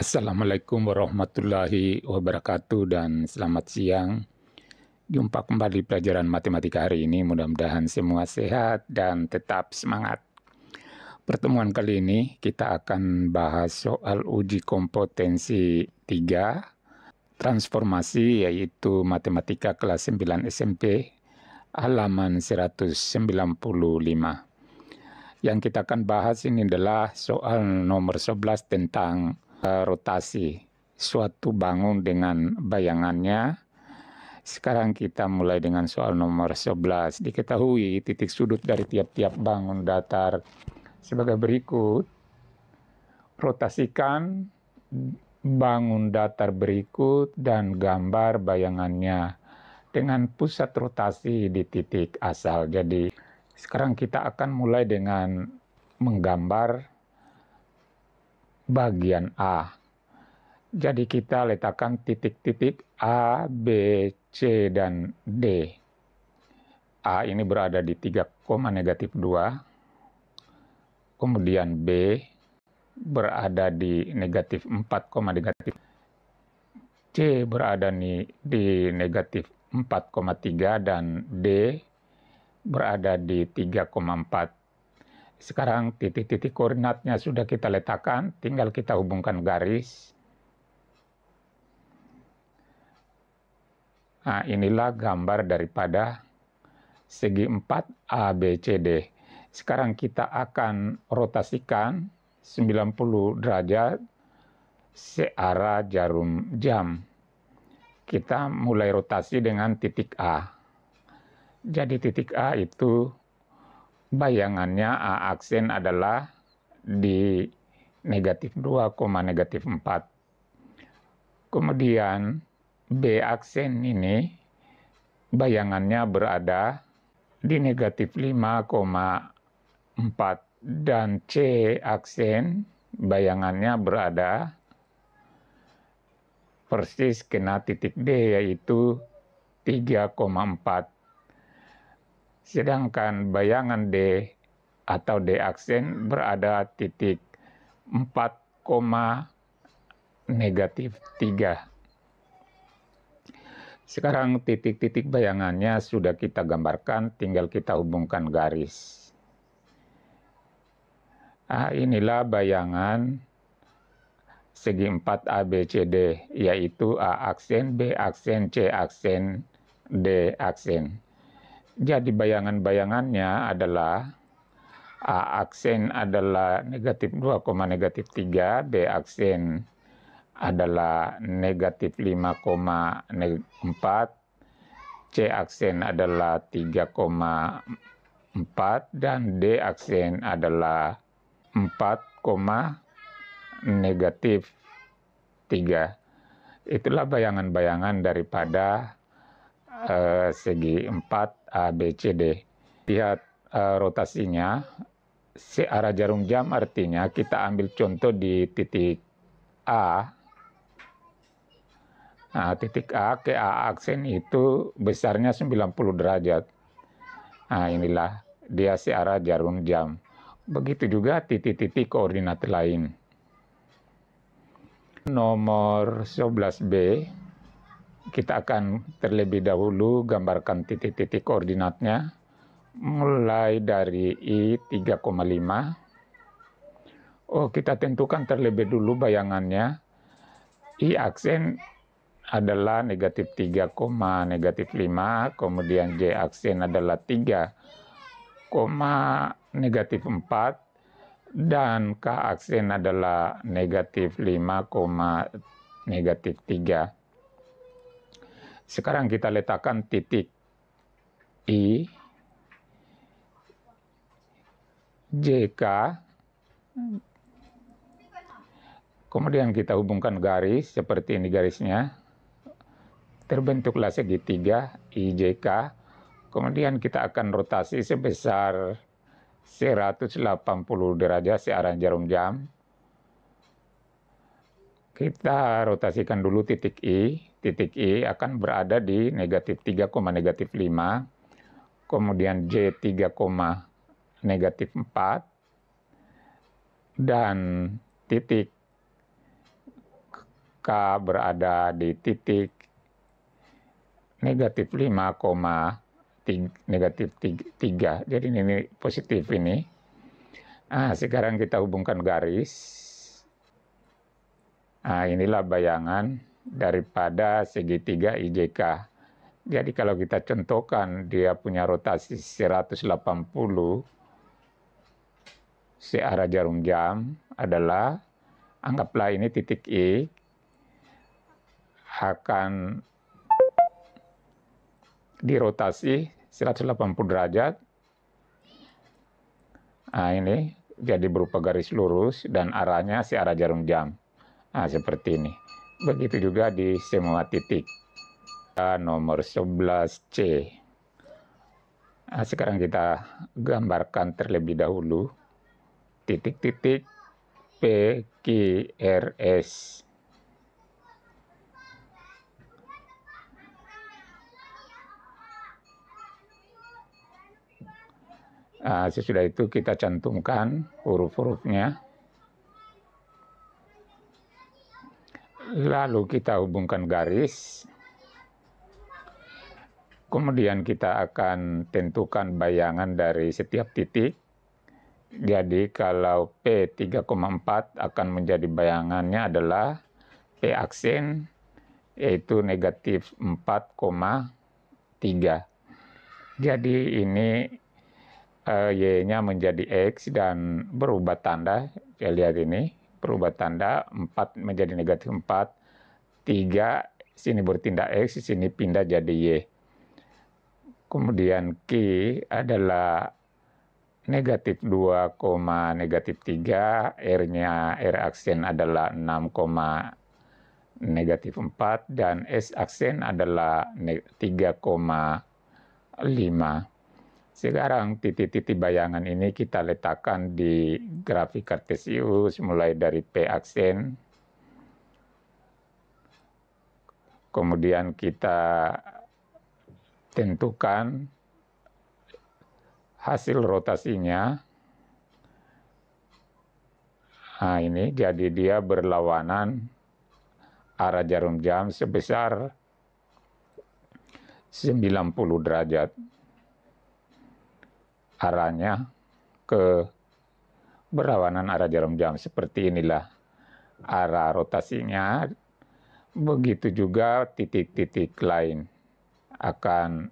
Assalamualaikum warahmatullahi wabarakatuh dan selamat siang. Jumpa kembali pelajaran matematika hari ini. Mudah-mudahan semua sehat dan tetap semangat. Pertemuan kali ini kita akan bahas soal uji kompetensi 3 transformasi yaitu matematika kelas 9 SMP halaman 195. Yang kita akan bahas ini adalah soal nomor 11 tentang uh, rotasi. Suatu bangun dengan bayangannya. Sekarang kita mulai dengan soal nomor 11. Diketahui titik sudut dari tiap-tiap bangun datar sebagai berikut. Rotasikan bangun datar berikut dan gambar bayangannya dengan pusat rotasi di titik asal. Jadi sekarang kita akan mulai dengan menggambar bagian A. Jadi kita letakkan titik-titik A, B, C, dan D. A ini berada di 3, negatif 2. Kemudian B berada di negatif 4, negatif C berada di, negatif 4,3 dan D berada di 3,4 sekarang titik-titik koordinatnya sudah kita letakkan, tinggal kita hubungkan garis. Nah, inilah gambar daripada segi 4 ABCD. Sekarang kita akan rotasikan 90 derajat searah jarum jam. Kita mulai rotasi dengan titik A. Jadi titik A itu bayangannya A aksen adalah di negatif 2, negatif 4. Kemudian B aksen ini bayangannya berada di negatif 5, 4 dan C aksen bayangannya berada persis kena titik D yaitu 3,4 Sedangkan bayangan D atau D aksen berada titik 4, negatif 3. Sekarang titik-titik bayangannya sudah kita gambarkan, tinggal kita hubungkan garis. Nah, inilah bayangan segi 4 ABCD, yaitu A aksen, B aksen, C aksen, D aksen. Jadi bayangan-bayangannya adalah A aksen adalah negatif 2, negatif 3, B aksen adalah negatif 5, 4, C aksen adalah 3,4, dan D aksen adalah 4, negatif 3. Itulah bayangan-bayangan daripada uh, segi 4 ABCD. Lihat uh, rotasinya, searah jarum jam artinya kita ambil contoh di titik A. Nah, titik A ke A aksen itu besarnya 90 derajat. Nah, inilah dia searah jarum jam. Begitu juga titik-titik koordinat lain. Nomor 11B kita akan terlebih dahulu gambarkan titik-titik koordinatnya mulai dari I 3,5 oh kita tentukan terlebih dulu bayangannya I aksen adalah negatif 3, negatif 5 kemudian J aksen adalah 3, negatif 4 dan K aksen adalah negatif 5, negatif 3 sekarang kita letakkan titik I, JK, kemudian kita hubungkan garis seperti ini garisnya. Terbentuklah segitiga IJK, kemudian kita akan rotasi sebesar 180 derajat searah jarum jam kita rotasikan dulu titik I titik I akan berada di negatif 3, negatif 5, kemudian J 3, negatif 4, dan titik K berada di titik negatif 5, negatif 3. Jadi ini positif ini. Nah, sekarang kita hubungkan garis. Nah, inilah bayangan daripada segitiga IJK. Jadi kalau kita contohkan dia punya rotasi 180 searah jarum jam adalah anggaplah ini titik I akan dirotasi 180 derajat. Nah, ini jadi berupa garis lurus dan arahnya searah jarum jam. Nah, seperti ini. Begitu juga di semua titik. Nomor 11C. Nah, sekarang kita gambarkan terlebih dahulu titik-titik P, Q, R, S. Nah, sesudah itu kita cantumkan huruf-hurufnya. Lalu kita hubungkan garis. Kemudian kita akan tentukan bayangan dari setiap titik. Jadi kalau P 3,4 akan menjadi bayangannya adalah P aksen yaitu negatif 4,3. Jadi ini eh, Y-nya menjadi X dan berubah tanda. Saya lihat ini perubah tanda, 4 menjadi negatif 4, 3 sini bertindak X, sini pindah jadi Y. Kemudian Q adalah negatif 2, negatif 3, R-nya, R aksen adalah 6, negatif 4, dan S aksen adalah 3, 5. Sekarang titik-titik bayangan ini kita letakkan di grafik kartesius mulai dari P aksen. Kemudian kita tentukan hasil rotasinya. Nah ini jadi dia berlawanan arah jarum jam sebesar 90 derajat arahnya ke berlawanan arah jarum jam. Seperti inilah arah rotasinya. Begitu juga titik-titik lain akan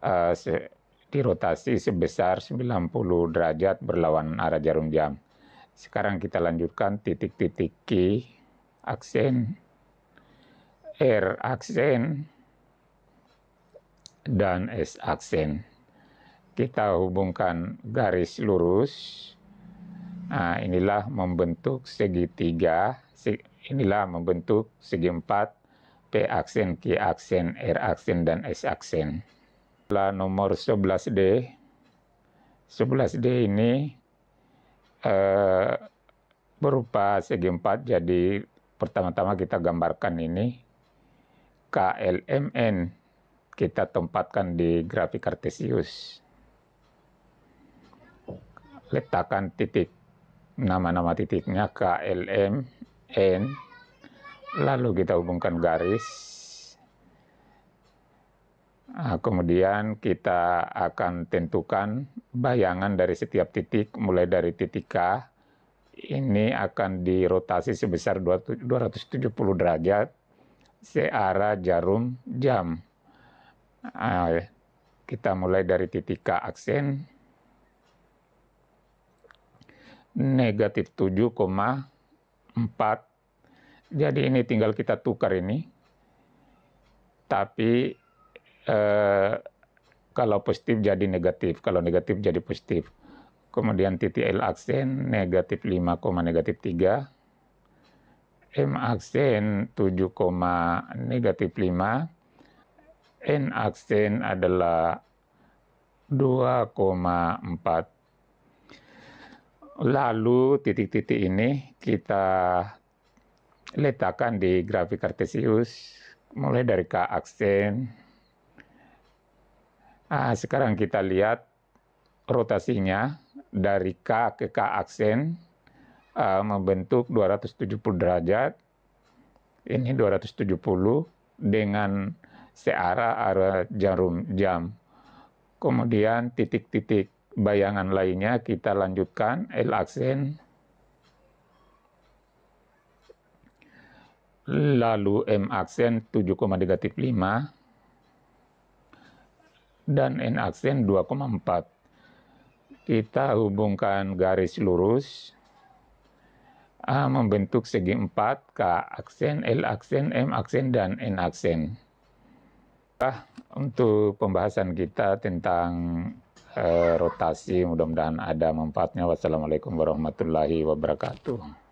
uh, se dirotasi sebesar 90 derajat berlawanan arah jarum jam. Sekarang kita lanjutkan titik-titik Q, aksen, R aksen, dan S aksen kita hubungkan garis lurus. Nah, inilah membentuk segitiga, inilah membentuk segi empat, P aksen, Q aksen, R aksen, dan S aksen. Lah nomor 11D, 11D ini eh, berupa segi empat, jadi pertama-tama kita gambarkan ini KLMN kita tempatkan di grafik kartesius letakkan titik nama-nama titiknya KLM N lalu kita hubungkan garis nah, kemudian kita akan tentukan bayangan dari setiap titik mulai dari titik K ini akan dirotasi sebesar 270 derajat searah jarum jam nah, kita mulai dari titik K aksen negatif 7,4. Jadi ini tinggal kita tukar ini. Tapi eh, kalau positif jadi negatif, kalau negatif jadi positif. Kemudian titik L aksen negatif 5, negatif 3. M aksen 7, negatif 5. N aksen adalah 2,4 Lalu titik-titik ini kita letakkan di grafik kartesius mulai dari k aksen. nah, sekarang kita lihat rotasinya dari k ke k aksen uh, membentuk 270 derajat. Ini 270 dengan searah arah jarum jam. Kemudian titik-titik bayangan lainnya kita lanjutkan L aksen lalu M aksen 7,5 dan N aksen 2,4 kita hubungkan garis lurus A membentuk segi 4 K aksen L aksen M aksen dan N aksen untuk pembahasan kita tentang Eh, rotasi mudah-mudahan ada manfaatnya wassalamualaikum warahmatullahi wabarakatuh